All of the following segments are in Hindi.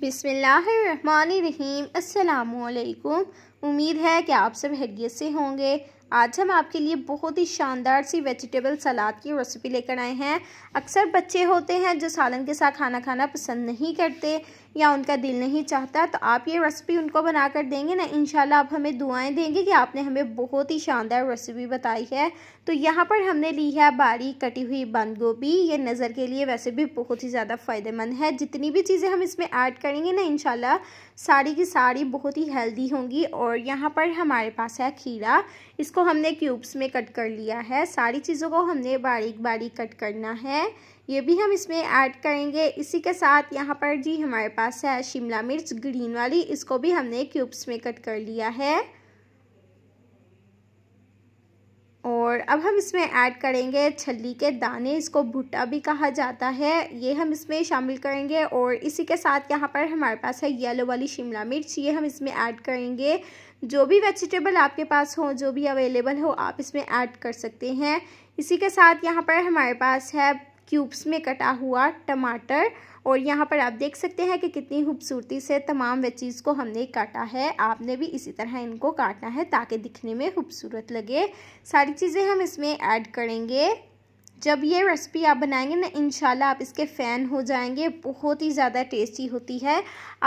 बिसमीम अल्लाम उम्मीद है कि आप सब हैरियत से होंगे आज हम आपके लिए बहुत ही शानदार सी वेजिटेबल सलाद की रेसिपी लेकर आए हैं अक्सर बच्चे होते हैं जो सालन के साथ खाना खाना पसंद नहीं करते या उनका दिल नहीं चाहता तो आप ये रेसिपी उनको बना कर देंगे ना इनशाला आप हमें दुआएं देंगे कि आपने हमें बहुत ही शानदार रेसिपी बताई है तो यहाँ पर हमने ली है बारीक कटी हुई बंद गोभी ये नज़र के लिए वैसे भी बहुत ही ज़्यादा फ़ायदेमंद है जितनी भी चीज़ें हम इसमें ऐड करेंगे ना इनशाला सारी की सारी बहुत ही हेल्दी होंगी और यहाँ पर हमारे पास है खीरा इसको इसको हमने क्यूब्स में कट कर लिया है सारी चीज़ों को हमने बारीक बारीक कट करना है ये भी हम इसमें ऐड करेंगे इसी के साथ यहाँ पर जी हमारे पास है शिमला मिर्च ग्रीन वाली इसको भी हमने क्यूब्स में कट कर लिया है और अब हम इसमें ऐड करेंगे छली के दाने इसको भुट्टा भी कहा जाता है ये हम इसमें शामिल करेंगे और इसी के साथ यहाँ पर हमारे पास है येलो वाली शिमला मिर्च ये हम इसमें ऐड करेंगे जो भी वेजिटेबल आपके पास हो जो भी अवेलेबल हो आप इसमें ऐड कर सकते हैं इसी के साथ यहाँ पर हमारे पास है क्यूब्स में कटा हुआ टमाटर और यहाँ पर आप देख सकते हैं कि कितनी खूबसूरती से तमाम चीज़ को हमने काटा है आपने भी इसी तरह इनको काटना है ताकि दिखने में खूबसूरत लगे सारी चीज़ें हम इसमें ऐड करेंगे जब ये रेसिपी आप बनाएंगे ना इंशाल्लाह आप इसके फ़ैन हो जाएंगे बहुत ही ज़्यादा टेस्टी होती है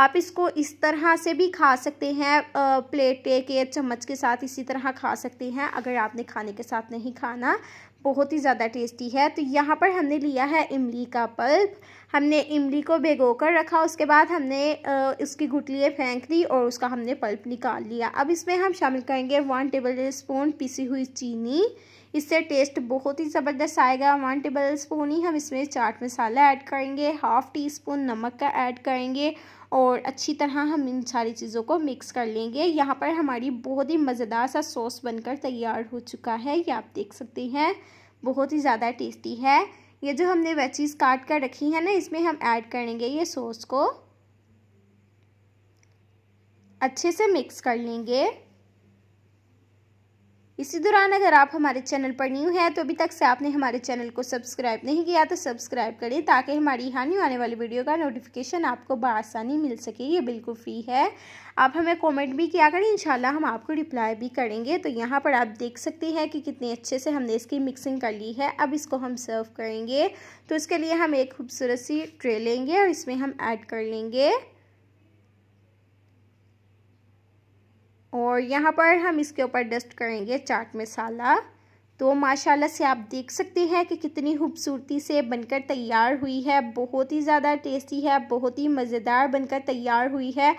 आप इसको इस तरह से भी खा सकते हैं प्लेट के चम्मच के साथ इसी तरह खा सकते हैं अगर आपने खाने के साथ नहीं खाना बहुत ही ज़्यादा टेस्टी है तो यहाँ पर हमने लिया है इमली का पल्प हमने इमली को भिगो कर रखा उसके बाद हमने उसकी गुटलियाँ फेंक दी और उसका हमने पल्प निकाल लिया अब इसमें हम शामिल करेंगे वन टेबल स्पून पीसी हुई चीनी इससे टेस्ट बहुत ही ज़बरदस्त आएगा वन टेबल स्पून ही हम इसमें चाट मसाला ऐड करेंगे हाफ़ टी स्पून नमक का ऐड करेंगे और अच्छी तरह हम इन सारी चीज़ों को मिक्स कर लेंगे यहाँ पर हमारी बहुत ही मज़ेदार सा सॉस बनकर तैयार हो चुका है ये आप देख सकते हैं बहुत ही ज़्यादा टेस्टी है ये जो हमने चीज़ काट कर रखी है ना इसमें हम ऐड करेंगे ये सॉस को अच्छे से मिक्स कर लेंगे इसी दौरान अगर आप हमारे चैनल पर न्यू हैं तो अभी तक से आपने हमारे चैनल को सब्सक्राइब नहीं किया तो सब्सक्राइब करें ताकि हमारी यहाँ न्यू आने वाली वीडियो का नोटिफिकेशन आपको बसानी मिल सके ये बिल्कुल फ्री है आप हमें कमेंट भी किया करें इंशाल्लाह हम आपको रिप्लाई भी करेंगे तो यहाँ पर आप देख सकते हैं कि कितने अच्छे से हमने इसकी मिक्सिंग कर ली है अब इसको हम सर्व करेंगे तो इसके लिए हम एक खूबसूरत सी ट्रे लेंगे और इसमें हम ऐड कर लेंगे और यहाँ पर हम इसके ऊपर डस्ट करेंगे चाट मसाला तो माशाल्लाह से आप देख सकते हैं कि कितनी खूबसूरती से बनकर तैयार हुई है बहुत ही ज़्यादा टेस्टी है बहुत ही मज़ेदार बनकर तैयार हुई है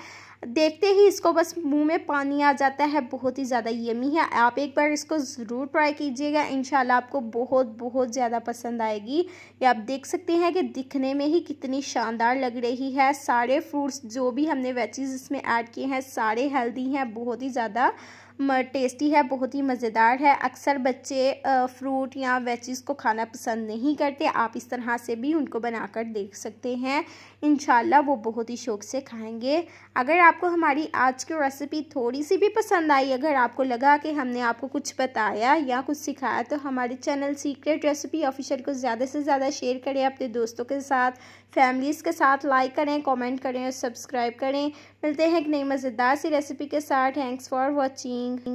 देखते ही इसको बस मुंह में पानी आ जाता है बहुत ही ज़्यादा यमी है आप एक बार इसको ज़रूर ट्राई कीजिएगा इन आपको बहुत बहुत ज़्यादा पसंद आएगी ये आप देख सकते हैं कि दिखने में ही कितनी शानदार लग रही है सारे फ्रूट्स जो भी हमने वेजीज इसमें ऐड किए हैं सारे हेल्दी हैं बहुत ही ज़्यादा टेस्टी है बहुत ही मज़ेदार है अक्सर बच्चे फ्रूट या वेजिस को खाना पसंद नहीं करते आप इस तरह से भी उनको बनाकर देख सकते हैं इन वो बहुत ही शौक़ से खाएंगे अगर आपको हमारी आज की रेसिपी थोड़ी सी भी पसंद आई अगर आपको लगा कि हमने आपको कुछ बताया या कुछ सिखाया तो हमारे चैनल सीक्रेट रेसिपी ऑफिशियल को ज़्यादा से ज़्यादा शेयर करें अपने दोस्तों के साथ फैमिलीज़ के साथ लाइक करें कमेंट करें और सब्सक्राइब करें मिलते हैं एक नई मज़ेदार सी रेसिपी के साथ थैंक्स फॉर वॉचिंग listening.